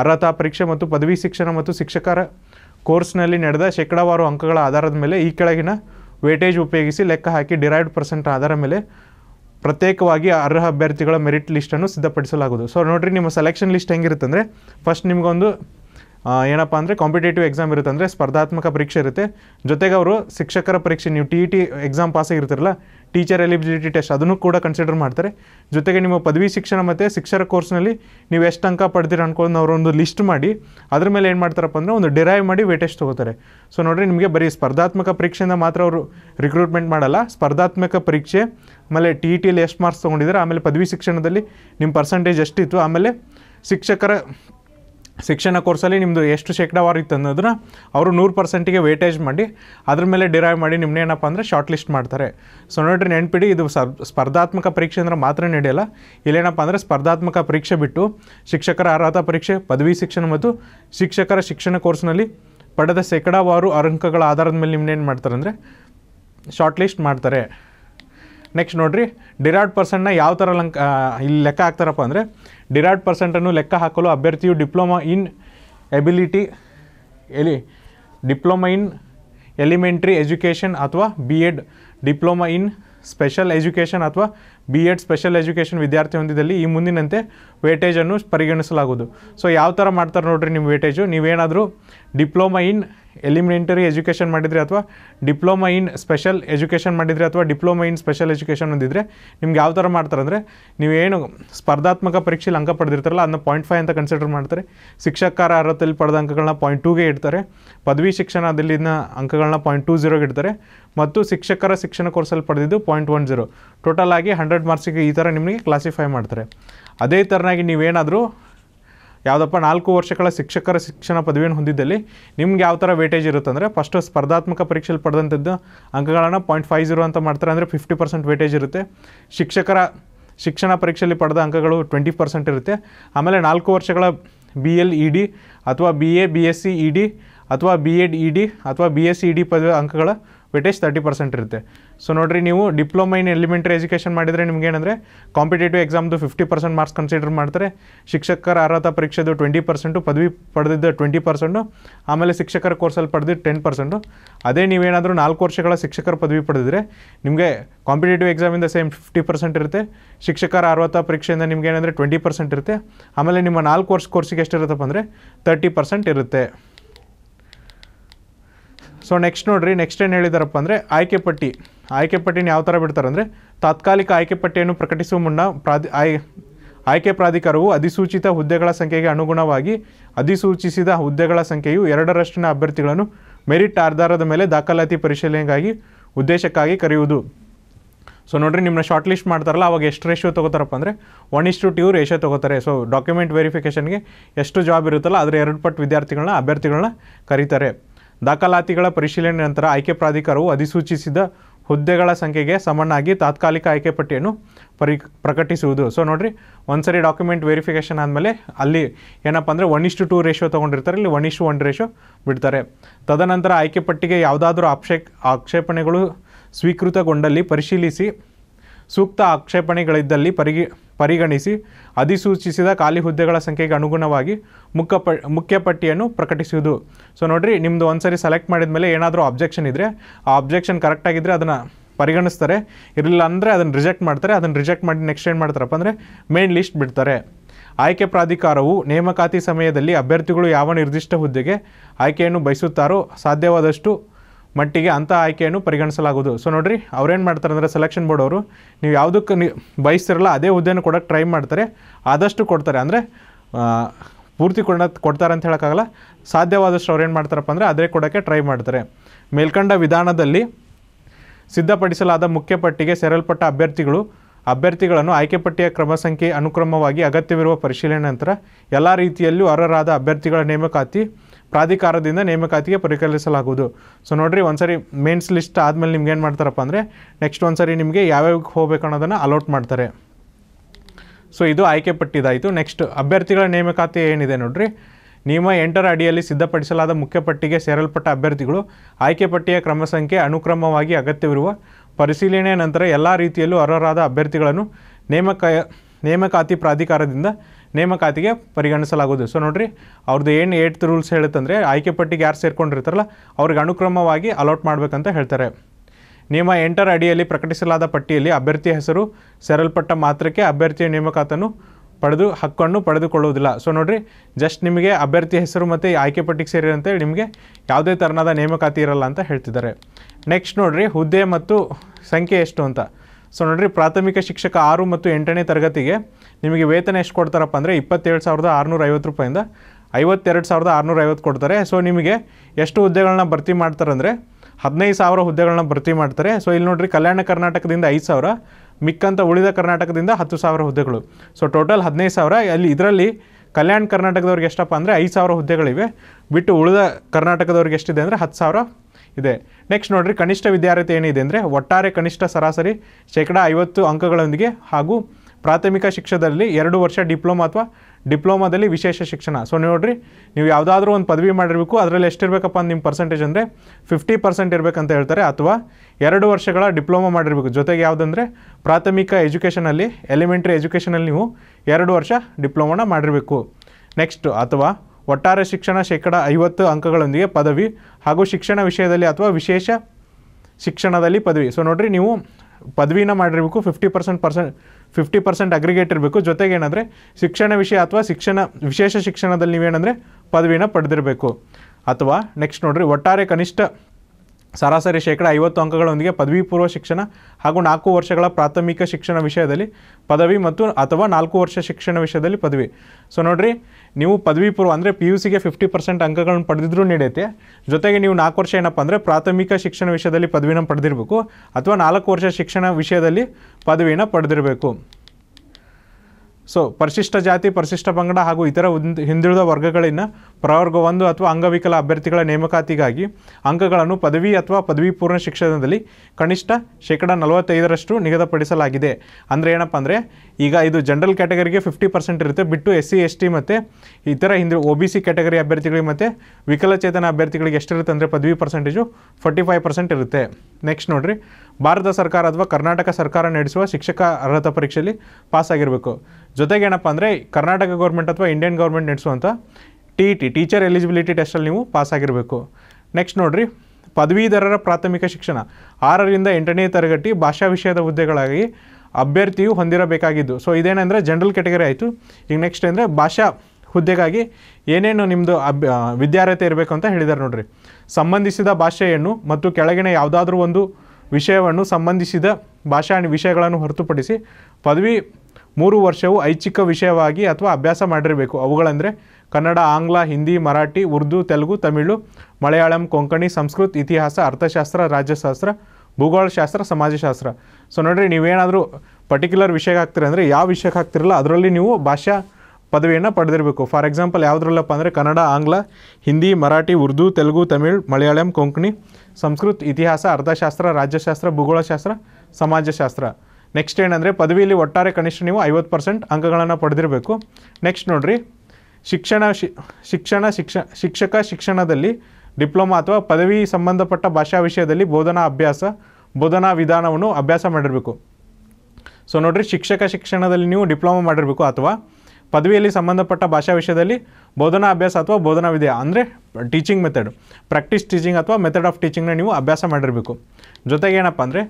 ಅರ್ಹತಾ ಪರೀಕ್ಷೆ ಮತ್ತು ಪದವಿ ಶಿಕ್ಷಣ ಮತ್ತು ಶಿಕ್ಷಕರ ಕೋರ್ಸ್ನಲ್ಲಿ ನಡೆದ ಶೇಕಡಾವಾರು ಅಂಕಗಳ ಆಧಾರದ ಮೇಲೆ ಈ ಕೆಳಗಿನ ವೇಟೇಜ್ ಉಪಯೋಗಿಸಿ ಲೆಕ್ಕ ಹಾಕಿ ಡಿರೈವ್ಡ್ ಪರ್ಸೆಂಟ್ ಆಧಾರ ಮೇಲೆ ಪ್ರತ್ಯೇಕವಾಗಿ ಅರ್ಹ ಅಭ್ಯರ್ಥಿಗಳ ಮೆರಿಟ್ ಲಿಸ್ಟನ್ನು ಸಿದ್ಧಪಡಿಸಲಾಗುವುದು ಸೊ ನೋಡಿರಿ ನಿಮ್ಮ ಸೆಲೆಕ್ಷನ್ ಲಿಸ್ಟ್ ಅಂದರೆ ಫಸ್ಟ್ ನಿಮಗೊಂದು ಏನಪ್ಪ ಅಂದರೆ ಕಾಂಪಿಟೇಟಿವ್ ಎಕ್ಸಾಮ್ ಇರುತ್ತೆ ಅಂದರೆ ಸ್ಪರ್ಧಾತ್ಮಕ ಪರೀಕ್ಷೆ ಇರುತ್ತೆ ಜೊತೆಗೆ ಅವರು ಶಿಕ್ಷಕರ ಪರೀಕ್ಷೆ ನೀವು T E T exam pass teacher eligibility test ಅದನ್ನು ಕೂಡ ಕನ್ಸಿಡರ್ ಮಾಡ್ತಾರೆ ಜೊತೆಗೆ ನಿಮ್ಮ ಪದವಿ ಶಿಕ್ಷಣ ಮತ್ತು ಶಿಕ್ಷಕರ ಕೋರ್ಸ್ನಲ್ಲಿ ನೀವು ಎಷ್ಟು ಅಂಕ ಪಡ್ತೀರ ಅನ್ಕೊಂಡು ಒಂದು ಲಿಸ್ಟ್ ಮಾಡಿ ಅದ್ರ ಮೇಲೆ ಏನು ಮಾಡ್ತಾರಪ್ಪ ಅಂದರೆ ಒಂದು ಡಿರೈವ್ ಮಾಡಿ ವೇಟೇಜ್ ತೊಗೋತಾರೆ ಸೊ ನೋಡಿರಿ ನಿಮಗೆ ಬರೀ ಸ್ಪರ್ಧಾತ್ಮಕ ಪರೀಕ್ಷೆಯಿಂದ ಮಾತ್ರ ಅವರು ರಿಕ್ರೂಟ್ಮೆಂಟ್ ಮಾಡಲ್ಲ ಸ್ಪರ್ಧಾತ್ಮಕ ಪರೀಕ್ಷೆ ಆಮೇಲೆ ಟಿ ಇ e ಟಿಯಲ್ಲಿ ಎಷ್ಟು ಮಾರ್ಕ್ಸ್ ತೊಗೊಂಡಿದ್ದಾರೆ ಆಮೇಲೆ ಪದವಿ ಶಿಕ್ಷಣದಲ್ಲಿ ನಿಮ್ಮ ಪರ್ಸೆಂಟೇಜ್ ಎಷ್ಟಿತ್ತು ಆಮೇಲೆ ಶಿಕ್ಷಕರ ಶಿಕ್ಷಣ ಕೋರ್ಸಲ್ಲಿ ನಿಮ್ಮದು ಎಷ್ಟು ಶೇಕಡಾವಾರು ಇತ್ತು ಅನ್ನೋದನ್ನ ಅವರು ನೂರು ಪರ್ಸೆಂಟಿಗೆ ವೇಟೇಜ್ ಮಾಡಿ ಅದ್ರ ಮೇಲೆ ಡಿರೈವ್ ಮಾಡಿ ನಿಮ್ಮನ್ನೇನಪ್ಪ ಅಂದರೆ ಶಾರ್ಟ್ ಲಿಸ್ಟ್ ಮಾಡ್ತಾರೆ ಸೊ ನೋಡ್ರಿ ನೆನ್ಪಿಡಿ ಇದು ಸ್ಪರ್ಧಾತ್ಮಕ ಪರೀಕ್ಷೆ ಅಂದರೆ ಮಾತ್ರ ನಡೆಯಲ್ಲ ಇಲ್ಲೇನಪ್ಪ ಅಂದರೆ ಸ್ಪರ್ಧಾತ್ಮಕ ಪರೀಕ್ಷೆ ಬಿಟ್ಟು ಶಿಕ್ಷಕರ ಅರ್ಹತಾ ಪರೀಕ್ಷೆ ಪದವಿ ಶಿಕ್ಷಣ ಮತ್ತು ಶಿಕ್ಷಕರ ಶಿಕ್ಷಣ ಕೋರ್ಸ್ನಲ್ಲಿ ಪಡೆದ ಶೇಕಡಾವಾರು ಅಂಕಗಳ ಆಧಾರದ ಮೇಲೆ ನಿಮ್ಮನ್ನೇನು ಮಾಡ್ತಾರೆ ಅಂದರೆ ಶಾರ್ಟ್ ಲಿಸ್ಟ್ ಮಾಡ್ತಾರೆ ನೆಕ್ಸ್ಟ್ ನೋಡಿರಿ ಡಿರಾಡ್ ಪರ್ಸೆಂಟ್ನ ಯಾವ ಥರ ಲಂಕ ಇಲ್ಲಿ ಲೆಕ್ಕ ಹಾಕ್ತಾರಪ್ಪ ಅಂದರೆ ಡಿರಾಡ್ ಪರ್ಸೆಂಟನ್ನು ಲೆಕ್ಕ ಹಾಕಲು ಅಭ್ಯರ್ಥಿಯು ಡಿಪ್ಲೊಮಾ ಇನ್ ಎಬಿಲಿಟಿ ಎಲಿ ಡಿಪ್ಲೊಮಾ ಇನ್ ಎಲಿಮೆಂಟ್ರಿ ಎಜುಕೇಷನ್ ಅಥವಾ B Ed diploma in special education ಅಥವಾ ಬಿ ಎಡ್ ಸ್ಪೆಷಲ್ ಎಜುಕೇಷನ್ ವಿದ್ಯಾರ್ಥಿ ಹೊಂದಿದಲ್ಲಿ ಈ ಮುಂದಿನಂತೆ ವೇಟೇಜನ್ನು ಪರಿಗಣಿಸಲಾಗುವುದು ಸೊ ಯಾವ ಥರ ಮಾಡ್ತಾರೆ ನೋಡಿರಿ ನಿಮ್ಮ ವೇಟೇಜು ನೀವೇನಾದರೂ ಡಿಪ್ಲೊಮಾ ಇನ್ ಎಲಿಮೆಂಟರಿ ಎಜುಕೇಷನ್ ಮಾಡಿದರೆ ಅಥವಾ ಡಿಪ್ಲೊಮಾ ಇನ್ ಸ್ಪೆಷಲ್ ಎಜುಕೇಷನ್ ಮಾಡಿದರೆ ಅಥವಾ ಡಿಪ್ಲೊಮಾ ಇನ್ ಸ್ಪೆಷಲ್ ಎಜುಕೇಷನ್ ಹೊಂದಿದ್ರೆ ನಿಮ್ಗೆ ಯಾವ ಥರ ಮಾಡ್ತಾರೆ ಅಂದರೆ ನೀವೇನು ಸ್ಪರ್ಧಾತ್ಮಕ ಪರೀಕ್ಷೆಯಲ್ಲಿ ಅಂಕ ಪಡೆದಿರ್ತಾರಲ್ಲ ಅದನ್ನ ಪಾಯಿಂಟ್ ಫೈವ್ ಅಂತ ಕನ್ಸಿಡರ್ ಮಾಡ್ತಾರೆ ಶಿಕ್ಷಕರ ಅರ್ಹತೆಯಲ್ಲಿ ಪಡೆದ ಅಂಕಗಳನ್ನ ಪಾಯಿಂಟ್ ಟೂಗೆ ಇಡ್ತಾರೆ ಪದವಿ ಶಿಕ್ಷಣದಲ್ಲಿನ ಅಂಕಗಳನ್ನ ಪಾಯಿಂಟ್ ಟೂ ಜೀರೋಗೆ ಇಡ್ತಾರೆ ಮತ್ತು ಶಿಕ್ಷಕರ ಶಿಕ್ಷಣ ಕೋರ್ಸಲ್ಲಿ ಪಡೆದಿದ್ದು ಪಾಯಿಂಟ್ ಒನ್ ಜೀರೋ ಟೋಟಲ್ ಆಗಿ ಹಂಡ್ರೆಡ್ ಹಂಡ್ರೆಡ್ ಮಾರ್ಕ್ಸಿಗೆ ಈ ಥರ ನಿಮಗೆ ಕ್ಲಾಸಿಫೈ ಮಾಡ್ತಾರೆ ಅದೇ ಥರನಾಗಿ ನೀವೇನಾದರೂ ಯಾವುದಪ್ಪ ನಾಲ್ಕು ವರ್ಷಗಳ ಶಿಕ್ಷಕರ ಶಿಕ್ಷಣ ಪದವಿಯನ್ನು ಹೊಂದಿದ್ದಲ್ಲಿ ನಿಮ್ಗೆ ಯಾವ ಥರ ವೇಟೇಜ್ ಇರುತ್ತೆ ಅಂದರೆ ಫಸ್ಟು ಸ್ಪರ್ಧಾತ್ಮಕ ಪರೀಕ್ಷೆಯಲ್ಲಿ ಪಡೆದಂಥದ್ದು ಅಂಕಗಳನ್ನು ಪಾಯಿಂಟ್ ಫೈವ್ ಜೀರೋ ಅಂತ ಮಾಡ್ತಾರೆ ಅಂದರೆ ಫಿಫ್ಟಿ ಪರ್ಸೆಂಟ್ ವೇಟೇಜ್ ಇರುತ್ತೆ ಶಿಕ್ಷಕರ ಶಿಕ್ಷಣ ಪರೀಕ್ಷೆಯಲ್ಲಿ ಪಡೆದ ಅಂಕಗಳು ಟ್ವೆಂಟಿ ಪರ್ಸೆಂಟ್ ಇರುತ್ತೆ ಆಮೇಲೆ ನಾಲ್ಕು ವರ್ಷಗಳ ಬಿ ಎಲ್ ಇ ಡಿ ಅಥವಾ B A B S C E D ಅಥವಾ ಬಿ ಎಡ್ ಇ ಡಿ ಅಥವಾ ಬಿ ಎಸ್ ಇ ಡಿ ಪದವಿ ಅಂಕಗಳ ವೆಟೇಜ್ ತರ್ಟಿ ಪರ್ಸೆಂಟ್ ಇರುತ್ತೆ ಸೊ ನೋಡಿರಿ ನೀವು ಡಿಪ್ಲೊಮಾ ಇನ್ ಎಲಿಮೆಂಟ್ರಿ ಎಜುಕೇಷನ್ ಮಾಡಿದರೆ ನಿಮ್ಗೆ ಕಾಂಪಿಟೇಟಿವ್ ಎಕ್ಸಾಮ್ದು ಫಿಫ್ಟಿ ಪರ್ಸೆಂಟ್ ಮಾರ್ಕ್ಸ್ ಕನ್ಸಿಡರ್ ಮಾಡ್ತಾರೆ ಶಿಕ್ಷಕರ ಅರ್ಹತಾ ಪರೀಕ್ಷೆದು ಟ್ವೆಂಟಿ ಪರ್ಸೆಂಟು ಪದವಿ ಪಡೆದಿದ್ದ ಟ್ವೆಂಟಿ ಪರ್ಸೆಂಟು ಆಮೇಲೆ ಶಿಕ್ಷಕರ ಕೋರ್ಸಲ್ಲಿ ಪಡೆದಿದ್ದು ಟೆನ್ ಪರ್ಸೆಂಟು ಅದೇ ನೀವೇನಾದರೂ ನಾಲ್ಕು ವರ್ಷಗಳ ಶಿಕ್ಷಕರ ಪದವಿ ಪಡೆದಿದ್ರೆ ನಿಮಗೆ ಕಾಂಪಿಟೇಟಿವ್ ಎಕ್ಸಾಮಿಂದ ಸೇಮ್ ಫಿಫ್ಟಿ ಪರ್ಸೆಂಟ್ ಇರುತ್ತೆ ಶಿಕ್ಷಕರ ಅರ್ಹತಾ ಪರೀಕ್ಷೆಯಿಂದ ನಿಮಗೆ ಏನಂದರೆ ಟ್ವೆಂಟಿ ಪರ್ಸೆಂಟ್ ಇರುತ್ತೆ ಆಮೇಲೆ ನಿಮ್ಮ ನಾಲ್ಕು ವರ್ಷ ಕೋರ್ಸಿಗೆ ಎಷ್ಟಿರುತ್ತಪ್ಪ ಅಂದರೆ ತರ್ಟಿ ಪರ್ಸೆಂಟ್ ಇರುತ್ತೆ ಸೊ ನೆಕ್ಸ್ಟ್ ನೋಡಿರಿ ನೆಕ್ಸ್ಟ್ ಏನು ಹೇಳಿದಾರಪ್ಪ ಅಂದರೆ ಆಯ್ಕೆ ಪಟ್ಟಿ ಆಯ್ಕೆ ಪಟ್ಟಿನ ಯಾವ ಥರ ಅಂದರೆ ತಾತ್ಕಾಲಿಕ ಆಯ್ಕೆ ಪಟ್ಟಿಯನ್ನು ಪ್ರಕಟಿಸುವ ಮುನ್ನ ಪ್ರಾಧಿ ಆಯ್ ಆಯ್ಕೆ ಪ್ರಾಧಿಕಾರವು ಅಧಿಸೂಚಿತ ಹುದ್ದೆಗಳ ಸಂಖ್ಯೆಗೆ ಅನುಗುಣವಾಗಿ ಅಧಿಸೂಚಿಸಿದ ಹುದ್ದೆಗಳ ಸಂಖ್ಯೆಯು ಎರಡರಷ್ಟಿನ ಅಭ್ಯರ್ಥಿಗಳನ್ನು ಮೆರಿಟ್ ಆಧಾರದ ಮೇಲೆ ದಾಖಲಾತಿ ಪರಿಶೀಲನೆಗಾಗಿ ಉದ್ದೇಶಕ್ಕಾಗಿ ಕರೆಯುವುದು ಸೊ ನೋಡಿರಿ ನಿಮ್ಮನ್ನ ಶಾರ್ಟ್ ಲಿಸ್ಟ್ ಮಾಡ್ತಾರಲ್ಲ ಅವಾಗ ಎಷ್ಟು ರೇಷಿಯೋ ತೊಗೋತಾರಪ್ಪ ಅಂದರೆ ಒನ್ ಇಷ್ಟು ಟು ರೇಷಿಯೋ ತೊಗೋತಾರೆ ಸೊ ಡಾಕ್ಯುಮೆಂಟ್ ವೆರಿಫಿಕೇಷನ್ಗೆ ಎಷ್ಟು ಜಾಬ್ ಇರುತ್ತಲ್ಲ ಅದರ ಎರಡು ಪಟ್ಟು ವಿದ್ಯಾರ್ಥಿಗಳನ್ನ ಅಭ್ಯರ್ಥಿಗಳನ್ನ ಕರೀತಾರೆ ದಾಖಲಾತಿಗಳ ಪರಿಶೀಲನೆ ನಂತರ ಆಯ್ಕೆ ಪ್ರಾಧಿಕಾರವು ಅಧಿಸೂಚಿಸಿದ ಹುದ್ದೆಗಳ ಸಂಖ್ಯೆಗೆ ಸಮನಾಗಿ ತಾತ್ಕಾಲಿಕ ಆಯ್ಕೆ ಪಟ್ಟಿಯನ್ನು ಪರಿ ಪ್ರಕಟಿಸುವುದು ಸೊ ನೋಡಿರಿ ಒಂದು ಸರಿ ಡಾಕ್ಯುಮೆಂಟ್ ವೆರಿಫಿಕೇಷನ್ ಆದಮೇಲೆ ಅಲ್ಲಿ ಏನಪ್ಪ ಅಂದರೆ ಒನ್ ಇಷ್ಟು ಟೂ ರೇಷೋ ತೊಗೊಂಡಿರ್ತಾರೆ ಇಲ್ಲಿ ಒನ್ ಇಷ್ಟು ಒನ್ ರೇಷೋ ಬಿಡ್ತಾರೆ ತದನಂತರ ಆಯ್ಕೆ ಪಟ್ಟಿಗೆ ಯಾವುದಾದ್ರೂ ಆಕ್ಷೇಪ್ ಆಕ್ಷೇಪಣೆಗಳು ಸ್ವೀಕೃತಗೊಂಡಲ್ಲಿ ಪರಿಶೀಲಿಸಿ ಸೂಕ್ತ ಆಕ್ಷೇಪಣೆಗಳಿದ್ದಲ್ಲಿ ಪರಿಗಿ ಪರಿಗಣಿಸಿ ಅಧಿಸೂಚಿಸಿದ ಖಾಲಿ ಹುದ್ದೆಗಳ ಸಂಖ್ಯೆಗೆ ಅನುಗುಣವಾಗಿ ಮುಖ್ಯ ಪ ಮುಖ್ಯ ಪಟ್ಟಿಯನ್ನು ಪ್ರಕಟಿಸುವುದು ಸೊ ನೋಡಿರಿ ನಿಮ್ಮದು ಒಂದು ಸರಿ ಸೆಲೆಕ್ಟ್ ಮಾಡಿದ ಮೇಲೆ ಏನಾದರೂ ಅಬ್ಜೆಕ್ಷನ್ ಇದ್ದರೆ ಆ ಅಬ್ಜೆಕ್ಷನ್ ಕರೆಕ್ಟಾಗಿದ್ದರೆ ಅದನ್ನು ಪರಿಗಣಿಸ್ತಾರೆ ಇರಲಿಲ್ಲ ಅಂದರೆ ಅದನ್ನು ರಿಜೆಕ್ಟ್ ಮಾಡ್ತಾರೆ ಅದನ್ನು ರಿಜೆಕ್ಟ್ ಮಾಡಿ ನೆಕ್ಸ್ಟ್ ಏನು ಮಾಡ್ತಾರಪ್ಪ ಅಂದರೆ ಮೇನ್ ಲಿಸ್ಟ್ ಬಿಡ್ತಾರೆ ಆಯ್ಕೆ ಪ್ರಾಧಿಕಾರವು ನೇಮಕಾತಿ ಸಮಯದಲ್ಲಿ ಅಭ್ಯರ್ಥಿಗಳು ಯಾವ ನಿರ್ದಿಷ್ಟ ಹುದ್ದೆಗೆ ಆಯ್ಕೆಯನ್ನು ಬಯಸುತ್ತಾರೋ ಸಾಧ್ಯವಾದಷ್ಟು ಮಟ್ಟಿಗೆ ಅಂಥ ಆಯ್ಕೆಯನ್ನು ಪರಿಗಣಿಸಲಾಗುವುದು ಸೊ ನೋಡಿರಿ ಅವ್ರೇನು ಮಾಡ್ತಾರೆ ಅಂದರೆ ಸೆಲೆಕ್ಷನ್ ಬೋರ್ಡ್ ಅವರು ನೀವು ಯಾವುದಕ್ಕೆ ನೀ ಬಯಸ್ತಿರಲ್ಲ ಅದೇ ಹುದ್ದೆಯನ್ನು ಕೊಡಕ್ಕೆ ಟ್ರೈ ಮಾಡ್ತಾರೆ ಆದಷ್ಟು ಕೊಡ್ತಾರೆ ಅಂದರೆ ಪೂರ್ತಿ ಕೊಡ ಕೊಡ್ತಾರೆ ಅಂತ ಹೇಳೋಕ್ಕಾಗಲ್ಲ ಸಾಧ್ಯವಾದಷ್ಟು ಅವ್ರು ಏನು ಮಾಡ್ತಾರಪ್ಪ ಅಂದರೆ ಅದೇ ಕೊಡೋಕ್ಕೆ ಟ್ರೈ ಮಾಡ್ತಾರೆ ಮೇಲ್ಕಂಡ ವಿಧಾನದಲ್ಲಿ ಸಿದ್ಧಪಡಿಸಲಾದ ಮುಖ್ಯ ಪಟ್ಟಿಗೆ ಸೇರಲ್ಪಟ್ಟ ಅಭ್ಯರ್ಥಿಗಳು ಅಭ್ಯರ್ಥಿಗಳನ್ನು ಆಯ್ಕೆ ಪಟ್ಟಿಯ ಕ್ರಮ ಸಂಖ್ಯೆ ಅನುಕ್ರಮವಾಗಿ ಅಗತ್ಯವಿರುವ ಪರಿಶೀಲನೆ ನಂತರ ಎಲ್ಲ ರೀತಿಯಲ್ಲೂ ಅರ್ಹರಾದ ಅಭ್ಯರ್ಥಿಗಳ ನೇಮಕಾತಿ ಪ್ರಾಧಿಕಾರದಿಂದ ನೇಮಕಾತಿಗೆ ಪರಿಕಲಿಸಲಾಗುವುದು ಸೊ ನೋಡಿರಿ ಒಂದ್ಸರಿ ಮೇನ್ಸ್ ಲಿಸ್ಟ್ ಆದಮೇಲೆ ನಿಮ್ಗೆ ಏನು ಮಾಡ್ತಾರಪ್ಪ ಅಂದರೆ ನೆಕ್ಸ್ಟ್ ಒಂದು ಒಂದ್ಸರಿ ನಿಮಗೆ ಯಾವ್ಯಾವ ಹೋಗ್ಬೇಕು ಅನ್ನೋದನ್ನು ಅಲೋಟ್ ಮಾಡ್ತಾರೆ ಸೊ ಇದು ಆಯ್ಕೆ ಪಟ್ಟಿದಾಯಿತು ನೆಕ್ಸ್ಟ್ ಅಭ್ಯರ್ಥಿಗಳ ನೇಮಕಾತಿ ಏನಿದೆ ನೋಡ್ರಿ ನಿಯಮ ಎಂಟರ ಅಡಿಯಲ್ಲಿ ಸಿದ್ಧಪಡಿಸಲಾದ ಮುಖ್ಯ ಪಟ್ಟಿಗೆ ಸೇರಲ್ಪಟ್ಟ ಅಭ್ಯರ್ಥಿಗಳು ಆಯ್ಕೆ ಪಟ್ಟಿಯ ಕ್ರಮ ಸಂಖ್ಯೆ ಅನುಕ್ರಮವಾಗಿ ಅಗತ್ಯವಿರುವ ಪರಿಶೀಲನೆಯ ನಂತರ ಎಲ್ಲ ರೀತಿಯಲ್ಲೂ ಅರ್ಹರಾದ ಅಭ್ಯರ್ಥಿಗಳನ್ನು ನೇಮಕ ನೇಮಕಾತಿ ಪ್ರಾಧಿಕಾರದಿಂದ ನೇಮಕಾತಿಗೆ ಪರಿಗಣಿಸಲಾಗುವುದು ಸೊ ನೋಡಿರಿ ಅವ್ರದ್ದು ಏನು ಏಟ್ ರೂಲ್ಸ್ ಹೇಳುತ್ತಂದರೆ ಆಯ್ಕೆ ಪಟ್ಟಿಗೆ ಯಾರು ಸೇರಿಕೊಂಡಿರ್ತಾರಲ್ಲ ಅವ್ರಿಗೆ ಅನುಕ್ರಮವಾಗಿ ಅಲೌಟ್ ಮಾಡಬೇಕಂತ ಹೇಳ್ತಾರೆ ನಿಯಮ ಎಂಟರ್ ಅಡಿಯಲ್ಲಿ ಪ್ರಕಟಿಸಲಾದ ಪಟ್ಟಿಯಲ್ಲಿ ಅಭ್ಯರ್ಥಿಯ ಹೆಸರು ಸೆರಲ್ಪಟ್ಟ ಮಾತ್ರಕ್ಕೆ ಅಭ್ಯರ್ಥಿಯ ನೇಮಕಾತನ್ನು ಪಡೆದು ಹಕ್ಕನ್ನು ಪಡೆದುಕೊಳ್ಳುವುದಿಲ್ಲ ಸೊ ನೋಡಿರಿ ಜಸ್ಟ್ ನಿಮಗೆ ಅಭ್ಯರ್ಥಿ ಹೆಸರು ಮತ್ತು ಆಯ್ಕೆ ಪಟ್ಟಿಗೆ ಸೇರಿದಂತೆ ನಿಮಗೆ ಯಾವುದೇ ತೆರನಾದ ನೇಮಕಾತಿ ಇರಲ್ಲ ಅಂತ ಹೇಳ್ತಿದ್ದಾರೆ ನೆಕ್ಸ್ಟ್ ನೋಡಿರಿ ಹುದ್ದೆ ಮತ್ತು ಸಂಖ್ಯೆ ಎಷ್ಟು ಅಂತ ಸೊ ನೋಡಿರಿ ಪ್ರಾಥಮಿಕ ಶಿಕ್ಷಕ ಆರು ಮತ್ತು ಎಂಟನೇ ತರಗತಿಗೆ ನಿಮಗೆ ವೇತನ ಎಷ್ಟು ಕೊಡ್ತಾರಪ್ಪ ಅಂದರೆ ಇಪ್ಪತ್ತೇಳು ಸಾವಿರದ ಆರುನೂರ ಐವತ್ತು ರೂಪಾಯಿಂದ ಐವತ್ತೆರಡು ಸಾವಿರದ ಆರುನೂರ ಐವತ್ತು ಕೊಡ್ತಾರೆ ಸೊ ನಿಮಗೆ ಎಷ್ಟು ಹುದ್ದೆಗಳನ್ನ ಭರ್ತಿ ಮಾಡ್ತಾರೆ ಅಂದರೆ ಹದಿನೈದು ಸಾವಿರ ಹುದ್ದೆಗಳನ್ನ ಭರ್ತಿ ಮಾಡ್ತಾರೆ ಸೊ ಇಲ್ಲಿ ನೋಡ್ರಿ ಕಲ್ಯಾಣ ಕರ್ನಾಟಕದಿಂದ ಐದು ಸಾವಿರ ಮಿಕ್ಕಂತ ಉಳಿದ ಕರ್ನಾಟಕದಿಂದ ಹತ್ತು ಸಾವಿರ ಹುದ್ದೆಗಳು ಸೊ ಟೋಟಲ್ ಹದಿನೈದು ಸಾವಿರ ಅಲ್ಲಿ ಇದರಲ್ಲಿ ಕಲ್ಯಾಣ ಕರ್ನಾಟಕದವ್ರಿಗೆ ಎಷ್ಟಪ್ಪ ಅಂದರೆ ಐದು ಸಾವಿರ ಹುದ್ದೆಗಳಿವೆ ಬಿಟ್ಟು ಉಳಿದ ಕರ್ನಾಟಕದವ್ರಿಗೆ ಎಷ್ಟಿದೆ ಅಂದರೆ ಹತ್ತು ಸಾವಿರ ಇದೆ ನೆಕ್ಸ್ಟ್ ನೋಡಿರಿ ಕನಿಷ್ಠ ವಿದ್ಯಾರ್ಥಿ ಏನಿದೆ ಅಂದರೆ ಒಟ್ಟಾರೆ ಕನಿಷ್ಠ ಸರಾಸರಿ ಶೇಕಡಾ ಐವತ್ತು ಅಂಕಗಳೊಂದಿಗೆ ಹಾಗೂ ಪ್ರಾಥಮಿಕ ಶಿಕ್ಷಣದಲ್ಲಿ ಎರಡು ವರ್ಷ ಡಿಪ್ಲೊಮಾ ಅಥವಾ ಡಿಪ್ಲೊಮಾದಲ್ಲಿ ವಿಶೇಷ ಶಿಕ್ಷಣ ಸೊ ನೋಡಿರಿ ನೀವು ಯಾವುದಾದ್ರೂ ಒಂದು ಪದವಿ ಮಾಡಿರಬೇಕು ಅದರಲ್ಲಿ ಎಷ್ಟಿರಬೇಕಪ್ಪ ನಿಮ್ಮ ಪರ್ಸೆಂಟೇಜ್ ಅಂದರೆ ಫಿಫ್ಟಿ ಪರ್ಸೆಂಟ್ ಇರಬೇಕಂತ ಹೇಳ್ತಾರೆ ಅಥವಾ ಎರಡು ವರ್ಷಗಳ ಡಿಪ್ಲೊಮಾ ಮಾಡಿರಬೇಕು ಜೊತೆಗೆ ಯಾವುದಂದರೆ ಪ್ರಾಥಮಿಕ ಎಜುಕೇಷನಲ್ಲಿ ಎಲಿಮೆಂಟ್ರಿ ಎಜುಕೇಷನಲ್ಲಿ ನೀವು ಎರಡು ವರ್ಷ ಡಿಪ್ಲೊಮಾನ ಮಾಡಿರಬೇಕು ನೆಕ್ಸ್ಟ್ ಅಥವಾ ಒಟ್ಟಾರೆ ಶಿಕ್ಷಣ ಶೇಕಡ ಐವತ್ತು ಅಂಕಗಳೊಂದಿಗೆ ಪದವಿ ಹಾಗೂ ಶಿಕ್ಷಣ ವಿಷಯದಲ್ಲಿ ಅಥವಾ ವಿಶೇಷ ಶಿಕ್ಷಣದಲ್ಲಿ ಪದವಿ ಸೊ ನೋಡಿರಿ ನೀವು ಪದವಿನ ಮಾಡಿರಬೇಕು fifty percent percent fifty percent aggregate ಇರಬೇಕು ಜೊತೆಗೆ ಏನಂದರೆ ಶಿಕ್ಷಣ ವಿಷಯ ಅಥವಾ ಶಿಕ್ಷಣ ವಿಶೇಷ ಶಿಕ್ಷಣದಲ್ಲಿ ನೀವೇನಂದರೆ ಪದವಿನ ಪಡೆದಿರಬೇಕು ಅಥವಾ ನೆಕ್ಸ್ಟ್ ನೋಡಿರಿ ಒಟ್ಟಾರೆ ಕನಿಷ್ಠ ಸರಾಸರಿ ಶೇಕಡ ಐವತ್ತು ಅಂಕಗಳೊಂದಿಗೆ ಪದವಿ ಪೂರ್ವ ಶಿಕ್ಷಣ ಹಾಗೂ ನಾಲ್ಕು ವರ್ಷಗಳ ಪ್ರಾಥಮಿಕ ಶಿಕ್ಷಣ ವಿಷಯದಲ್ಲಿ ಪದವಿ ಮತ್ತು ಅಥವಾ ನಾಲ್ಕು ವರ್ಷ ಶಿಕ್ಷಣ ವಿಷಯದಲ್ಲಿ ಪದವಿ ಸೊ ನೋಡಿರಿ ನೀವು ಪದವಿ ಪೂರ್ವ ಅಂದರೆ ಪಿ ಯು ಸಿಗೆ ಫಿಫ್ಟಿ ಪರ್ಸೆಂಟ್ ಅಂಕಗಳನ್ನು ಪಡೆದಿದ್ರೂ ನಡೆಯುತ್ತೆ ಜೊತೆಗೆ ನೀವು ನಾಲ್ಕು ವರ್ಷ ಏನಪ್ಪ ಅಂದರೆ ಪ್ರಾಥಮಿಕ ಶಿಕ್ಷಣ ವಿಷಯದಲ್ಲಿ ಪದವಿನ ಪಡೆದಿರಬೇಕು ಅಥವಾ ನಾಲ್ಕು ವರ್ಷ ಶಿಕ್ಷಣ ವಿಷಯದಲ್ಲಿ ಪದವಿನ ಪಡೆದಿರಬೇಕು ಸೊ ಪರಿಶಿಷ್ಟ ಜಾತಿ ಪರಿಶಿಷ್ಟ ಪಂಗಡ ಹಾಗೂ ಇತರ ಹಿಂದುಳಿದ ವರ್ಗಗಳನ್ನು ಪ್ರವರ್ಗ ಒಂದು ಅಥವಾ ಅಂಗವಿಕಲ ಅಭ್ಯರ್ಥಿಗಳ ನೇಮಕಾತಿಗಾಗಿ ಅಂಕಗಳನ್ನು ಪದವಿ ಅಥವಾ ಪದವಿ ಪೂರ್ಣ ಶಿಕ್ಷಣದಲ್ಲಿ ಕನಿಷ್ಠ ಶೇಕಡ ನಲವತ್ತೈದರಷ್ಟು ನಿಗದಿಪಡಿಸಲಾಗಿದೆ ಅಂದರೆ ಏನಪ್ಪ ಅಂದರೆ ಈಗ ಇದು ಜನರಲ್ ಕ್ಯಾಟಗರಿಗೆ ಫಿಫ್ಟಿ ಪರ್ಸೆಂಟ್ ಇರುತ್ತೆ ಬಿಟ್ಟು ಎಸ್ ಸಿ ಎಸ್ ಟಿ ಮತ್ತು ಇತರ ಹಿಂದೆ ಒ ಬಿ ಸಿ ಕ್ಯಾಟಗರಿ ಅಭ್ಯರ್ಥಿಗಳಿಗೆ ಮತ್ತು ವಿಕಲಚೇತನ ಅಭ್ಯರ್ಥಿಗಳಿಗೆ ಎಷ್ಟಿರುತ್ತೆ ಅಂದರೆ ಪದವಿ ಪರ್ಸೆಂಟೇಜು ಫೋರ್ಟಿ ಫೈವ್ ಪರ್ಸೆಂಟ್ ಇರುತ್ತೆ ನೆಕ್ಸ್ಟ್ ನೋಡಿರಿ ಭಾರತ ಸರ್ಕಾರ ಅಥವಾ ಕರ್ನಾಟಕ ಸರ್ಕಾರ ನಡೆಸುವ ಶಿಕ್ಷಕ ಅರ್ಹತಾ ಪರೀಕ್ಷೆಯಲ್ಲಿ ಪಾಸಾಗಿರಬೇಕು ಜೊತೆಗೆ ಏನಪ್ಪ ಅಂದರೆ ಕರ್ನಾಟಕ ಗೌರ್ಮೆಂಟ್ ಅಥವಾ ಇಂಡಿಯನ್ ಗೌರ್ಮೆಂಟ್ ನಡೆಸುವಂಥ T E T teacher eligibility ಟೆಸ್ಟಲ್ಲಿ ನೀವು ಪಾಸಾಗಿರಬೇಕು ನೆಕ್ಸ್ಟ್ ನೋಡಿರಿ ಪದವೀಧರರ ಪ್ರಾಥಮಿಕ ಶಿಕ್ಷಣ ಆರರಿಂದ ಎಂಟನೇ ತರಗತಿ ಭಾಷಾ ವಿಷಯದ ಹುದ್ದೆಗಳಾಗಿ ಅಭ್ಯರ್ಥಿಯು ಹೊಂದಿರಬೇಕಾಗಿದ್ದು ಸೊ ಇದೇನೆಂದರೆ ಜನರಲ್ ಕೆಟಗರಿ ಆಯಿತು ಈಗ ನೆಕ್ಸ್ಟ್ ಅಂದರೆ ಭಾಷಾ ಹುದ್ದೆಗಾಗಿ ಏನೇನು ನಿಮ್ಮದು ಅಭ್ಯ ವಿದ್ಯಾರ್ಹತೆ ಇರಬೇಕು ಅಂತ ಹೇಳಿದ್ದಾರೆ ನೋಡಿರಿ ಸಂಬಂಧಿಸಿದ ಭಾಷೆಯನ್ನು ಮತ್ತು ಕೆಳಗಿನ ಯಾವುದಾದ್ರೂ ಒಂದು ವಿಷಯವನ್ನು ಸಂಬಂಧಿಸಿದ ಭಾಷಾ ವಿಷಯಗಳನ್ನು ಹೊರತುಪಡಿಸಿ ಪದವಿ ಮೂರು ವರ್ಷವು ಐಚ್ಛಿಕ ವಿಷಯವಾಗಿ ಅಥವಾ ಅಭ್ಯಾಸ ಮಾಡಿರಬೇಕು ಅವುಗಳಂದರೆ ಕನ್ನಡ ಆಂಗ್ಲ ಹಿಂದಿ ಮರಾಠಿ ಉರ್ದು ತೆಲುಗು ತಮಿಳು ಮಲಯಾಳಂ ಕೊಂಕಣಿ ಸಂಸ್ಕೃತ ಇತಿಹಾಸ ಅರ್ಥಶಾಸ್ತ್ರ ರಾಜ್ಯಶಾಸ್ತ್ರ ಭೂಗೋಳಶಾಸ್ತ್ರ ಸಮಾಜಶಾಸ್ತ್ರ ಸೊ ನೋಡಿರಿ ನೀವೇನಾದರೂ ಪರ್ಟಿಕ್ಯುಲರ್ ವಿಷಯಕ್ಕೆ ಹಾಕ್ತೀರಿ ಅಂದರೆ ಯಾವ ವಿಷಯಕ್ಕೆ ಹಾಕ್ತಿರಲ್ಲ ಅದರಲ್ಲಿ ನೀವು ಭಾಷಾ ಪದವಿಯನ್ನು ಪಡೆದಿರಬೇಕು ಫಾರ್ ಎಕ್ಸಾಂಪಲ್ ಯಾವುದ್ರಲ್ಲಪ್ಪ ಅಂದರೆ ಕನ್ನಡ ಆಂಗ್ಲ ಹಿಂದಿ ಮರಾಠಿ ಉರ್ದು ತೆಲುಗು ತಮಿಳು ಮಲಯಾಳಂ ಕೊಂಕಣಿ ಸಂಸ್ಕೃತ ಇತಿಹಾಸ ಅರ್ಥಶಾಸ್ತ್ರ ರಾಜ್ಯಶಾಸ್ತ್ರ ಭೂಗೋಳಶಾಸ್ತ್ರ ಸಮಾಜಶಾಸ್ತ್ರ ನೆಕ್ಸ್ಟ್ ಏನಂದರೆ ಪದವಿಯಲ್ಲಿ ಒಟ್ಟಾರೆ ಕನಿಷ್ಠ ನೀವು ಐವತ್ತು ಪರ್ಸೆಂಟ್ ಅಂಕಗಳನ್ನು ಪಡೆದಿರಬೇಕು ನೆಕ್ಸ್ಟ್ ನೋಡಿರಿ ಶಿಕ್ಷಣ ಶಿಕ್ಷಣ ಶಿಕ್ಷ ಶಿಕ್ಷಕ ಶಿಕ್ಷಣದಲ್ಲಿ ಡಿಪ್ಲೊಮಾ ಅಥವಾ ಪದವಿ ಸಂಬಂಧಪಟ್ಟ ಭಾಷಾ ವಿಷಯದಲ್ಲಿ ಬೋಧನಾ ಅಭ್ಯಾಸ ಬೋಧನಾ ವಿಧಾನವನ್ನು ಅಭ್ಯಾಸ ಮಾಡಿರಬೇಕು ಸೊ ನೋಡಿರಿ ಶಿಕ್ಷಕ ಶಿಕ್ಷಣದಲ್ಲಿ ನೀವು ಡಿಪ್ಲೊಮಾ ಮಾಡಿರಬೇಕು ಅಥವಾ ಪದವಿಯಲ್ಲಿ ಸಂಬಂಧಪಟ್ಟ ಭಾಷಾ ವಿಷಯದಲ್ಲಿ ಬೋಧನಾ ಅಭ್ಯಾಸ ಅಥವಾ ಬೋಧನಾ ವಿದ್ಯೆ ಅಂದರೆ ಟೀಚಿಂಗ್ ಮೆಥಡ್ ಪ್ರಾಕ್ಟೀಸ್ ಟೀಚಿಂಗ್ ಅಥವಾ ಮೆಥಡ್ ಆಫ್ ಟೀಚಿಂಗ್ನ ನೀವು ಅಭ್ಯಾಸ ಮಾಡಿರಬೇಕು ಜೊತೆಗೆ ಏನಪ್ಪ ಅಂದರೆ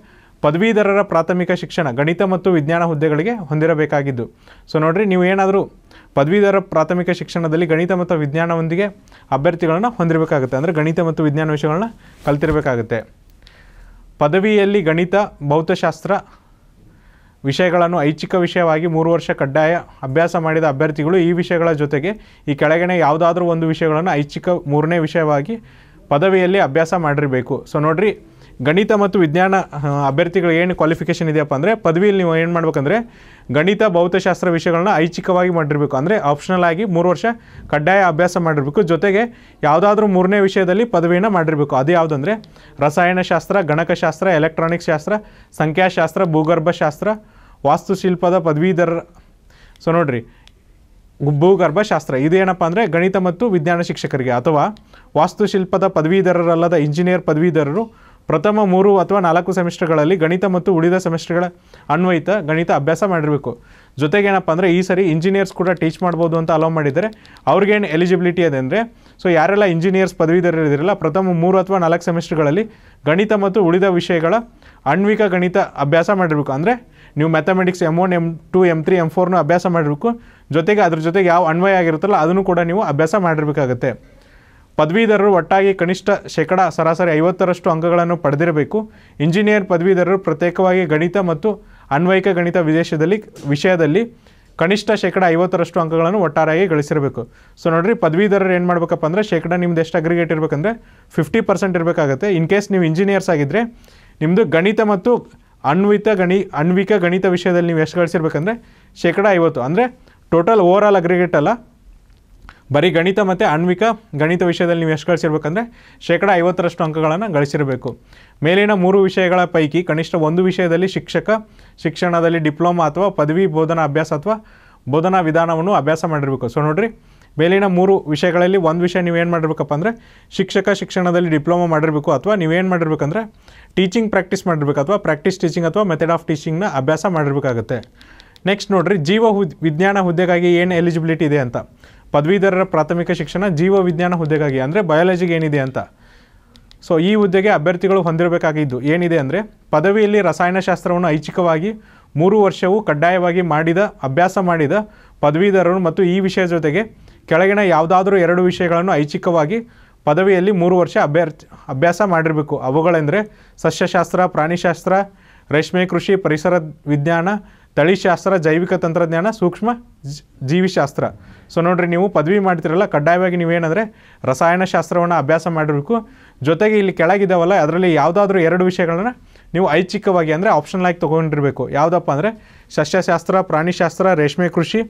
ಪದವೀಧರರ ಪ್ರಾಥಮಿಕ ಶಿಕ್ಷಣ ಗಣಿತ ಮತ್ತು ವಿಜ್ಞಾನ ಹುದ್ದೆಗಳಿಗೆ ಹೊಂದಿರಬೇಕಾಗಿದ್ದು ಸೊ ನೋಡಿರಿ ನೀವು ಏನಾದರೂ ಪದವೀಧರ ಪ್ರಾಥಮಿಕ ಶಿಕ್ಷಣದಲ್ಲಿ ಗಣಿತ ಮತ್ತು ವಿಜ್ಞಾನವೊಂದಿಗೆ ಅಭ್ಯರ್ಥಿಗಳನ್ನು ಹೊಂದಿರಬೇಕಾಗುತ್ತೆ ಅಂದರೆ ಗಣಿತ ಮತ್ತು ವಿಜ್ಞಾನ ವಿಷಯಗಳನ್ನ ಕಲ್ತಿರಬೇಕಾಗುತ್ತೆ ಪದವಿಯಲ್ಲಿ ಗಣಿತ ಭೌತಶಾಸ್ತ್ರ ವಿಷಯಗಳನ್ನು ಐಚ್ಛಿಕ ವಿಷಯವಾಗಿ ಮೂರು ವರ್ಷ ಕಡ್ಡಾಯ ಅಭ್ಯಾಸ ಮಾಡಿದ ಅಭ್ಯರ್ಥಿಗಳು ಈ ವಿಷಯಗಳ ಜೊತೆಗೆ ಈ ಕೆಳಗಿನ ಯಾವುದಾದ್ರೂ ಒಂದು ವಿಷಯಗಳನ್ನು ಐಚ್ಛಿಕ ಮೂರನೇ ವಿಷಯವಾಗಿ ಪದವಿಯಲ್ಲಿ ಅಭ್ಯಾಸ ಮಾಡಿರಬೇಕು ಸೊ ನೋಡ್ರಿ ಗಣಿತ ಮತ್ತು ವಿಜ್ಞಾನ ಅಭ್ಯರ್ಥಿಗಳು ಏನು ಕ್ವಾಲಿಫಿಕೇಷನ್ ಇದೆಯಪ್ಪ ಅಂದರೆ ಪದವಿಯಲ್ಲಿ ನೀವು ಏನು ಮಾಡಬೇಕಂದ್ರೆ ಗಣಿತ ಭೌತಶಾಸ್ತ್ರ ವಿಷಯಗಳನ್ನ ಐಚ್ಛಿಕವಾಗಿ ಮಾಡಿರಬೇಕು ಅಂದರೆ ಆಪ್ಷನಲ್ ಆಗಿ ಮೂರು ವರ್ಷ ಕಡ್ಡಾಯ ಅಭ್ಯಾಸ ಮಾಡಿರಬೇಕು ಜೊತೆಗೆ ಯಾವುದಾದ್ರೂ ಮೂರನೇ ವಿಷಯದಲ್ಲಿ ಪದವಿಯನ್ನು ಮಾಡಿರಬೇಕು ಅದು ಯಾವುದಂದ್ರೆ ರಸಾಯನಶಾಸ್ತ್ರ ಗಣಕಶಾಸ್ತ್ರ ಎಲೆಕ್ಟ್ರಾನಿಕ್ಸ್ ಶಾಸ್ತ್ರ ಸಂಖ್ಯಾಶಾಸ್ತ್ರ ಭೂಗರ್ಭಶಾಸ್ತ್ರ ವಾಸ್ತುಶಿಲ್ಪದ ಪದವೀಧರ ಸೊ ನೋಡಿರಿ ಭೂಗರ್ಭಶಾಸ್ತ್ರ ಇದೇನಪ್ಪ ಅಂದರೆ ಗಣಿತ ಮತ್ತು ವಿಜ್ಞಾನ ಶಿಕ್ಷಕರಿಗೆ ಅಥವಾ ವಾಸ್ತುಶಿಲ್ಪದ ಪದವೀಧರರಲ್ಲದ ಇಂಜಿನಿಯರ್ ಪದವೀಧರರು ಪ್ರಥಮ ಮೂರು ಅಥವಾ ನಾಲ್ಕು ಸೆಮಿಸ್ಟರ್ಗಳಲ್ಲಿ ಗಣಿತ ಮತ್ತು ಉಳಿದ ಸೆಮಿಸ್ಟರ್ಗಳ ಅನ್ವಯಿತ ಗಣಿತ ಅಭ್ಯಾಸ ಮಾಡಿರಬೇಕು ಜೊತೆಗೆ ಏನಪ್ಪ ಅಂದರೆ ಈ ಸರಿ ಇಂಜಿನಿಯರ್ಸ್ ಕೂಡ ಟೀಚ್ ಮಾಡ್ಬೋದು ಅಂತ ಅಲೋ ಮಾಡಿದರೆ ಅವ್ರಿಗೇನು ಎಲಿಜಿಬಿಲಿಟಿ ಅದೆ ಅಂದರೆ ಸೊ ಯಾರೆಲ್ಲ ಇಂಜಿನಿಯರ್ಸ್ ಪದವೀಧರರಿದಿರಲ್ಲ ಪ್ರಥಮ ಮೂರು ಅಥವಾ ನಾಲ್ಕು ಸೆಮಿಸ್ಟರ್ಗಳಲ್ಲಿ ಗಣಿತ ಮತ್ತು ಉಳಿದ ವಿಷಯಗಳ ಅಣ್ವಿಕ ಗಣಿತ ಅಭ್ಯಾಸ ಮಾಡಿರಬೇಕು ಅಂದರೆ ನೀವು mathematics M one M two M three M ಫೋರ್ನು ಅಭ್ಯಾಸ ಮಾಡಿರಬೇಕು ಜೊತೆಗೆ ಅದ್ರ ಜೊತೆಗೆ ಯಾವ ಅನ್ವಯ ಆಗಿರುತ್ತಲ್ಲ ಅದನ್ನು ಕೂಡ ನೀವು ಅಭ್ಯಾಸ ಮಾಡಿರಬೇಕಾಗತ್ತೆ ಪದವೀಧರರು ಒಟ್ಟಾಗಿ ಕನಿಷ್ಠ ಶೇಕಡ ಸರಾಸರಿ ಐವತ್ತರಷ್ಟು ಅಂಕಗಳನ್ನು ಪಡೆದಿರಬೇಕು ಇಂಜಿನಿಯರ್ ಪದವೀಧರರು ಪ್ರತ್ಯೇಕವಾಗಿ ಗಣಿತ ಮತ್ತು ಅನ್ವಯಿಕ ಗಣಿತ ವಿದೇಶದಲ್ಲಿ ವಿಷಯದಲ್ಲಿ ಕನಿಷ್ಠ ಶೇಕಡ ಐವತ್ತರಷ್ಟು ಅಂಕಗಳನ್ನು ಒಟ್ಟಾರೆಯಾಗಿ ಗಳಿಸಿರಬೇಕು ಸೊ ನೋಡಿರಿ ಪದವೀಧರರು ಏನು ಮಾಡಬೇಕಪ್ಪ ಅಂದರೆ ಶೇಕಡ ನಿಮ್ದು ಎಷ್ಟು ಅಗ್ರಿಗೇಟ್ ಇರಬೇಕಂದ್ರೆ ಫಿಫ್ಟಿ ಪರ್ಸೆಂಟ್ ಇರಬೇಕಾಗುತ್ತೆ ಇನ್ ಕೇಸ್ ನೀವು ಇಂಜಿನಿಯರ್ಸ್ ಆಗಿದ್ದರೆ ನಿಮ್ಮದು ಗಣಿತ ಮತ್ತು ಅನ್ವಿತ ಗಣಿ ಅನ್ವಿಕ ಗಣಿತ ವಿಷಯದಲ್ಲಿ ನೀವು ಎಷ್ಟು ಗಳಿಸಿರ್ಬೇಕಂದ್ರೆ ಶೇಕಡ ಐವತ್ತು ಅಂದರೆ ಟೋಟಲ್ ಓವರ್ ಆಲ್ ಅಗ್ರಿಗೇಟ್ ಅಲ್ಲ ಬರೀ ಗಣಿತ ಮತ್ತು ಆಣ್ವಿಕ ಗಣಿತ ವಿಷಯದಲ್ಲಿ ನೀವು ಎಷ್ಟು ಗಳಿಸಿರ್ಬೇಕಂದ್ರೆ ಶೇಕಡ ಐವತ್ತರಷ್ಟು ಅಂಕಗಳನ್ನು ಗಳಿಸಿರಬೇಕು ಮೇಲಿನ ಮೂರು ವಿಷಯಗಳ ಪೈಕಿ ಕನಿಷ್ಠ ಒಂದು ವಿಷಯದಲ್ಲಿ ಶಿಕ್ಷಕ ಶಿಕ್ಷಣದಲ್ಲಿ ಡಿಪ್ಲೊಮಾ ಅಥವಾ ಪದವಿ ಬೋಧನಾ ಅಭ್ಯಾಸ ಅಥವಾ ಬೋಧನಾ ವಿಧಾನವನ್ನು ಅಭ್ಯಾಸ ಮಾಡಿರಬೇಕು ಸೊ ನೋಡಿರಿ ಮೇಲಿನ ಮೂರು ವಿಷಯಗಳಲ್ಲಿ ಒಂದು ವಿಷಯ ನೀವೇನು ಮಾಡಿರ್ಬೇಕಪ್ಪ ಅಂದರೆ ಶಿಕ್ಷಕ ಶಿಕ್ಷಣದಲ್ಲಿ ಡಿಪ್ಲೊಮಾ ಮಾಡಿರಬೇಕು ಅಥವಾ ನೀವೇನು ಮಾಡಿರ್ಬೇಕಂದ್ರೆ ಟೀಚಿಂಗ್ ಪ್ರಾಕ್ಟೀಸ್ ಮಾಡಿರ್ಬೇಕು ಅಥವಾ ಪ್ರಾಕ್ಟೀಸ್ ಟೀಚಿಂಗ್ ಅಥವಾ ಮೆಥಡ್ ಆಫ್ ಟೀಚಿಂಗ್ನ ಅಭ್ಯಾಸ ಮಾಡಿರಬೇಕಾಗುತ್ತೆ ನೆಕ್ಸ್ಟ್ ನೋಡಿರಿ ಜೀವ ವಿಜ್ಞಾನ ಹುದ್ದೆಗಾಗಿ ಏನು ಎಲಿಜಿಬಿಲಿಟಿ ಇದೆ ಅಂತ ಪದವೀಧರರ ಪ್ರಾಥಮಿಕ ಶಿಕ್ಷಣ ಜೀವ ವಿಜ್ಞಾನ ಹುದ್ದೆಗಾಗಿ ಅಂದರೆ ಬಯಾಲಜಿಗೆ ಏನಿದೆ ಅಂತ ಸೊ ಈ ಹುದ್ದೆಗೆ ಅಭ್ಯರ್ಥಿಗಳು ಹೊಂದಿರಬೇಕಾಗಿದ್ದು ಏನಿದೆ ಅಂದರೆ ಪದವಿಯಲ್ಲಿ ರಸಾಯನಶಾಸ್ತ್ರವನ್ನು ಐಚ್ಛಿಕವಾಗಿ ಮೂರು ವರ್ಷವು ಕಡ್ಡಾಯವಾಗಿ ಮಾಡಿದ ಅಭ್ಯಾಸ ಮಾಡಿದ ಪದವೀಧರರು ಮತ್ತು ಈ ವಿಷಯ ಜೊತೆಗೆ ಕೆಳಗಿನ ಯಾವುದಾದ್ರೂ ಎರಡು ವಿಷಯಗಳನ್ನು ಐಚ್ಛಿಕವಾಗಿ ಪದವಿಯಲ್ಲಿ ಮೂರು ವರ್ಷ ಅಭ್ಯರ್ಥಿ ಅಭ್ಯಾಸ ಮಾಡಿರಬೇಕು ಅವುಗಳೆಂದರೆ ಸಸ್ಯಶಾಸ್ತ್ರ ಪ್ರಾಣಿಶಾಸ್ತ್ರ ರೇಷ್ಮೆ ಕೃಷಿ ಪರಿಸರ ವಿಜ್ಞಾನ ತಳಿಶಾಸ್ತ್ರ ಜೈವಿಕ ತಂತ್ರಜ್ಞಾನ ಸೂಕ್ಷ್ಮ ಜೀವಿಶಾಸ್ತ್ರ ಸೊ ನೋಡಿರಿ ನೀವು ಪದವಿ ಮಾಡ್ತಿರಲ್ಲ ಕಡ್ಡಾಯವಾಗಿ ನೀವೇನಂದರೆ ರಸಾಯನಶಾಸ್ತ್ರವನ್ನು ಅಭ್ಯಾಸ ಮಾಡಿರಬೇಕು ಜೊತೆಗೆ ಇಲ್ಲಿ ಕೆಳಗಿದ್ದಾವಲ್ಲ ಅದರಲ್ಲಿ ಯಾವುದಾದ್ರೂ ಎರಡು ವಿಷಯಗಳನ್ನ ನೀವು ಐಚ್ಛಿಕವಾಗಿ ಅಂದರೆ ಆಪ್ಷನ್ ಆಗಿ ತೊಗೊಂಡಿರಬೇಕು ಯಾವುದಪ್ಪ ಅಂದರೆ ಸಸ್ಯಶಾಸ್ತ್ರ ಪ್ರಾಣಿಶಾಸ್ತ್ರ ರೇಷ್ಮೆ ಕೃಷಿ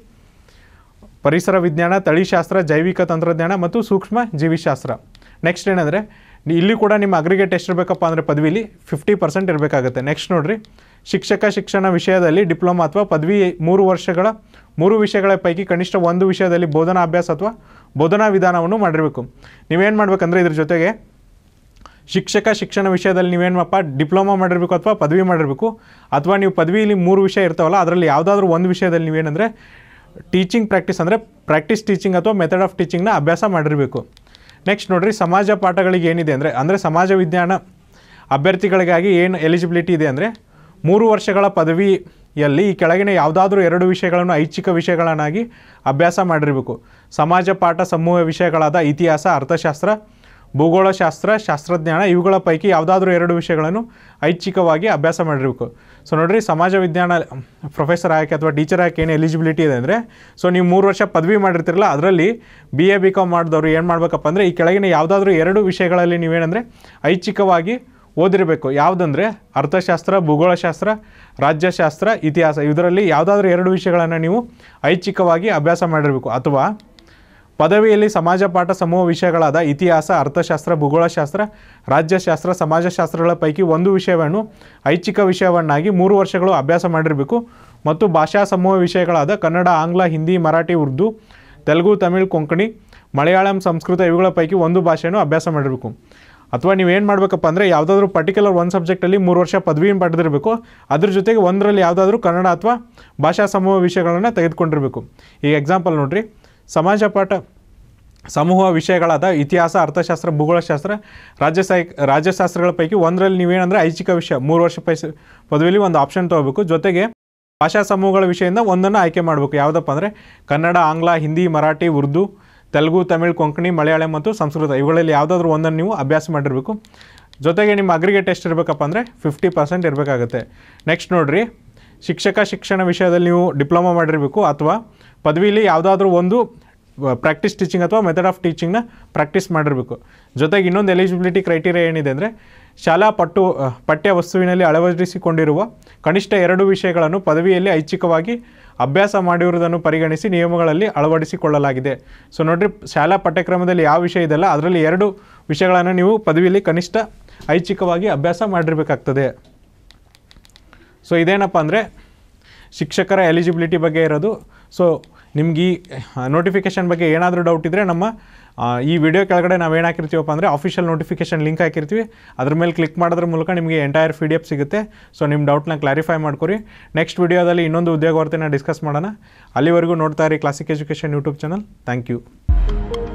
ಪರಿಸರ ವಿಜ್ಞಾನ ತಳಿಶಾಸ್ತ್ರ ಜೈವಿಕ ತಂತ್ರಜ್ಞಾನ ಮತ್ತು ಸೂಕ್ಷ್ಮ ಜೀವಿಶಾಸ್ತ್ರ ನೆಕ್ಸ್ಟ್ ಏನಂದರೆ ಇಲ್ಲಿ ಕೂಡ ನಿಮ್ಮ ಅಗ್ರಿಗೇಟ್ ಇರಬೇಕಪ್ಪ ಅಂದರೆ ಪದವಿಲಿ ಫಿಫ್ಟಿ ಪರ್ಸೆಂಟ್ ಇರಬೇಕಾಗುತ್ತೆ ನೆಕ್ಸ್ಟ್ ನೋಡಿರಿ ಶಿಕ್ಷಕ ಶಿಕ್ಷಣ ವಿಷಯದಲ್ಲಿ ಡಿಪ್ಲೊಮಾ ಅಥವಾ ಪದವಿ ಮೂರು ವರ್ಷಗಳ ಮೂರು ವಿಷಯಗಳ ಪೈಕಿ ಕನಿಷ್ಠ ಒಂದು ವಿಷಯದಲ್ಲಿ ಬೋಧನಾ ಅಭ್ಯಾಸ ಅಥವಾ ಬೋಧನಾ ವಿಧಾನವನ್ನು ಮಾಡಿರಬೇಕು ನೀವೇನು ಮಾಡಬೇಕಂದ್ರೆ ಇದ್ರ ಜೊತೆಗೆ ಶಿಕ್ಷಕ ಶಿಕ್ಷಣ ವಿಷಯದಲ್ಲಿ ನೀವೇನಪ್ಪ ಡಿಪ್ಲೊಮಾ ಮಾಡಿರಬೇಕು ಅಥವಾ ಪದವಿ ಮಾಡಿರಬೇಕು ಅಥವಾ ನೀವು ಪದವಿಯಲ್ಲಿ ಮೂರು ವಿಷಯ ಇರ್ತಾವಲ್ಲ ಅದರಲ್ಲಿ ಯಾವುದಾದ್ರೂ ಒಂದು ವಿಷಯದಲ್ಲಿ ನೀವೇನಂದರೆ ಟೀಚಿಂಗ್ ಪ್ರಾಕ್ಟೀಸ್ ಅಂದರೆ ಪ್ರಾಕ್ಟೀಸ್ ಟೀಚಿಂಗ್ ಅಥವಾ ಮೆಥಡ್ ಆಫ್ ಟೀಚಿಂಗ್ನ ಅಭ್ಯಾಸ ಮಾಡಿರಬೇಕು ನೆಕ್ಸ್ಟ್ ನೋಡಿರಿ ಸಮಾಜ ಪಾಠಗಳಿಗೆ ಏನಿದೆ ಅಂದರೆ ಅಂದರೆ ಸಮಾಜ ವಿಜ್ಞಾನ ಅಭ್ಯರ್ಥಿಗಳಿಗಾಗಿ ಏನು ಎಲಿಜಿಬಿಲಿಟಿ ಇದೆ ಅಂದರೆ ಮೂರು ವರ್ಷಗಳ ಪದವಿ ಎಲ್ಲಿ ಈ ಕೆಳಗಿನ ಯಾವುದಾದ್ರೂ ಎರಡು ವಿಷಯಗಳನ್ನು ಐಚ್ಛಿಕ ವಿಷಯಗಳನ್ನಾಗಿ ಅಭ್ಯಾಸ ಮಾಡಿರಬೇಕು ಸಮಾಜ ಪಾಠ ಸಮೂಹ ವಿಷಯಗಳಾದ ಇತಿಹಾಸ ಅರ್ಥಶಾಸ್ತ್ರ ಭೂಗೋಳಶಾಸ್ತ್ರ ಶಾಸ್ತ್ರಜ್ಞಾನ ಇವುಗಳ ಪೈಕಿ ಯಾವುದಾದ್ರೂ ಎರಡು ವಿಷಯಗಳನ್ನು ಐಚ್ಛಿಕವಾಗಿ ಅಭ್ಯಾಸ ಮಾಡಿರಬೇಕು ಸೊ ನೋಡಿರಿ ಸಮಾಜ ವಿಜ್ಞಾನ ಪ್ರೊಫೆಸರ್ ಆಯ್ಕೆ ಅಥವಾ ಟೀಚರ್ ಆಯ್ಕೆ ಏನು ಎಲಿಜಿಬಿಲಿಟಿ ಇದೆ ಅಂದರೆ ಸೊ ನೀವು ಮೂರು ವರ್ಷ ಪದವಿ ಮಾಡಿರ್ತಿರಲ್ಲ ಅದರಲ್ಲಿ ಬಿ ಎ ಬಿ ಕಾಮ್ ಮಾಡಿದವರು ಏನು ಮಾಡಬೇಕಪ್ಪ ಅಂದರೆ ಈ ಕೆಳಗಿನ ಯಾವುದಾದ್ರೂ ಎರಡು ವಿಷಯಗಳಲ್ಲಿ ನೀವೇನಂದರೆ ಐಚ್ಛಿಕವಾಗಿ ಓದಿರಬೇಕು ಯಾವುದಂದರೆ ಅರ್ಥಶಾಸ್ತ್ರ ಭೂಗೋಳಶಾಸ್ತ್ರ ರಾಜ್ಯಶಾಸ್ತ್ರ ಇತಿಹಾಸ ಇದರಲ್ಲಿ ಯಾವುದಾದ್ರೂ ಎರಡು ವಿಷಯಗಳನ್ನು ನೀವು ಐಚ್ಛಿಕವಾಗಿ ಅಭ್ಯಾಸ ಮಾಡಿರಬೇಕು ಅಥವಾ ಪದವಿಯಲ್ಲಿ ಸಮಾಜ ಪಾಠ ಸಮೂಹ ವಿಷಯಗಳಾದ ಇತಿಹಾಸ ಅರ್ಥಶಾಸ್ತ್ರ ಭೂಗೋಳಶಾಸ್ತ್ರ ರಾಜ್ಯಶಾಸ್ತ್ರ ಸಮಾಜಶಾಸ್ತ್ರಗಳ ಪೈಕಿ ಒಂದು ವಿಷಯವನ್ನು ಐಚ್ಛಿಕ ವಿಷಯವನ್ನಾಗಿ ಮೂರು ವರ್ಷಗಳು ಅಭ್ಯಾಸ ಮಾಡಿರಬೇಕು ಮತ್ತು ಭಾಷಾ ಸಮೂಹ ವಿಷಯಗಳಾದ ಕನ್ನಡ ಆಂಗ್ಲ ಹಿಂದಿ ಮರಾಠಿ ಉರ್ದು ತೆಲುಗು ತಮಿಳು ಕೊಂಕಣಿ ಮಲಯಾಳಂ ಸಂಸ್ಕೃತ ಇವುಗಳ ಪೈಕಿ ಒಂದು ಭಾಷೆಯನ್ನು ಅಭ್ಯಾಸ ಮಾಡಿರಬೇಕು ಅಥವಾ ನೀವು ಏನು ಮಾಡಬೇಕಪ್ಪ ಅಂದರೆ ಯಾವುದಾದ್ರೂ ಪರ್ಟಿಕ್ಯುಲರ್ ಒಂದು ಸಬ್ಜೆಕ್ಟಲ್ಲಿ ಮೂರು ವರ್ಷ ಪದವಿಯನ್ನು ಪಡೆದಿರಬೇಕು ಅದ್ರ ಜೊತೆಗೆ ಒಂದರಲ್ಲಿ ಯಾವುದಾದ್ರೂ ಕನ್ನಡ ಅಥವಾ ಭಾಷಾ ಸಮೂಹ ವಿಷಯಗಳನ್ನು ತೆಗೆದುಕೊಂಡಿರಬೇಕು ಈಗ ಎಕ್ಸಾಂಪಲ್ ನೋಡಿರಿ ಸಮಾಜ ಪಾಠ ಸಮೂಹ ವಿಷಯಗಳಾದ ಇತಿಹಾಸ ಅರ್ಥಶಾಸ್ತ್ರ ಭೂಗೋಳಶಾಸ್ತ್ರ ರಾಜ್ಯ ಸಾಹಿ ರಾಜ್ಯಶಾಸ್ತ್ರಗಳ ಪೈಕಿ ಒಂದರಲ್ಲಿ ನೀವೇನಂದರೆ ಐಚ್ಛಿಕ ವಿಷಯ ಮೂರು ವರ್ಷ ಪೈಸ ಪದವಿಯಲ್ಲಿ ಒಂದು ಆಪ್ಷನ್ ತೊಗೋಬೇಕು ಜೊತೆಗೆ ಭಾಷಾ ಸಮೂಹಗಳ ವಿಷಯದಿಂದ ಒಂದನ್ನು ಆಯ್ಕೆ ಮಾಡಬೇಕು ಯಾವುದಪ್ಪ ಅಂದರೆ ಕನ್ನಡ ಆಂಗ್ಲ ಹಿಂದಿ ಮರಾಠಿ ಉರ್ದು ತೆಲುಗು ತಮಿಳ್ ಕೊಂಕಣಿ ಮಲಯಾಳಂ ಮತ್ತು ಸಂಸ್ಕೃತ ಇವುಗಳಲ್ಲಿ ಯಾವುದಾದ್ರೂ ಒಂದನ್ನು ನೀವು ಅಭ್ಯಾಸ ಮಾಡಿರಬೇಕು ಜೊತೆಗೆ ನಿಮ್ಮ ಅಗ್ರಿಗೇಟ್ ಎಷ್ಟು ಇರಬೇಕಪ್ಪ ಅಂದರೆ ಫಿಫ್ಟಿ ಪರ್ಸೆಂಟ್ ಇರಬೇಕಾಗುತ್ತೆ ನೆಕ್ಸ್ಟ್ ನೋಡಿರಿ ಶಿಕ್ಷಕ ಶಿಕ್ಷಣ ವಿಷಯದಲ್ಲಿ ನೀವು ಡಿಪ್ಲೊಮಾ ಮಾಡಿರಬೇಕು ಅಥವಾ ಪದವಿಯಲ್ಲಿ ಯಾವುದಾದ್ರೂ ಒಂದು ಪ್ರಾಕ್ಟೀಸ್ ಟೀಚಿಂಗ್ ಅಥವಾ ಮೆಥಡ್ ಆಫ್ ಟೀಚಿಂಗ್ನ ಪ್ರಾಕ್ಟೀಸ್ ಮಾಡಿರಬೇಕು ಜೊತೆಗೆ ಇನ್ನೊಂದು ಎಲಿಜಿಬಿಲಿಟಿ ಕ್ರೈಟೀರಿಯಾ ಏನಿದೆ ಅಂದರೆ ಶಾಲಾ ಪಟ್ಟು ಪಠ್ಯ ವಸ್ತುವಿನಲ್ಲಿ ಅಳವಡಿಸಿಕೊಂಡಿರುವ ಕನಿಷ್ಠ ಎರಡು ವಿಷಯಗಳನ್ನು ಪದವಿಯಲ್ಲಿ ಐಚ್ಛಿಕವಾಗಿ ಅಭ್ಯಾಸ ಮಾಡಿರುವುದನ್ನು ಪರಿಗಣಿಸಿ ನಿಯಮಗಳಲ್ಲಿ ಅಳವಡಿಸಿಕೊಳ್ಳಲಾಗಿದೆ ಸೊ ನೋಡ್ರಿ ಶಾಲಾ ಪಠ್ಯಕ್ರಮದಲ್ಲಿ ಯಾವ ವಿಷಯ ಇದೆಲ್ಲ ಅದರಲ್ಲಿ ಎರಡು ವಿಷಯಗಳನ್ನು ನೀವು ಪದವಿಯಲ್ಲಿ ಕನಿಷ್ಠ ಐಚ್ಛಿಕವಾಗಿ ಅಭ್ಯಾಸ ಮಾಡಿರಬೇಕಾಗ್ತದೆ ಸೊ ಇದೇನಪ್ಪ ಅಂದರೆ ಶಿಕ್ಷಕರ ಎಲಿಜಿಬಿಲಿಟಿ ಬಗ್ಗೆ ಇರೋದು ಸೊ ನಿಮ್ಗೆ ಈ ನೋಟಿಫಿಕೇಷನ್ ಬಗ್ಗೆ ಏನಾದರೂ ಡೌಟ್ ಇದ್ದರೆ ನಮ್ಮ ಈ ವಿಡಿಯೋ ಕೆಳಗಡೆ ನಾವು ಏನು ಅಂದರೆ ಅಫಿಷಿಯಲ್ ನೋಟಿಫಿಕೇಶನ್ ಲಿಂಕ್ ಹಾಕಿರ್ತೀವಿ ಅದ್ರ ಮೇಲೆ ಕ್ಲಿಕ್ ಮಾಡೋದ್ರ ಮೂಲಕ ನಿಮಗೆ ಎಂಟೈರ್ ಪಿ ಡಿ ಎಫ್ ಸಿಗುತ್ತೆ ಸೊ ನಿಮ್ಮ ಡೌಟ್ನ ಕ್ಲಾರಿಫೈ ಮಾಡ್ಕೊರಿ ನೆಕ್ಸ್ಟ್ ವಿಡಿಯೋದಲ್ಲಿ ಇನ್ನೊಂದು ಉದ್ಯೋಗ ವಾರ್ತೆನ ಡಿಸ್ಕಸ್ ಮಾಡೋಣ ಅಲ್ಲಿವರೆಗೂ ನೋಡ್ತಾ ಇರಿ Classic Education YouTube channel thank you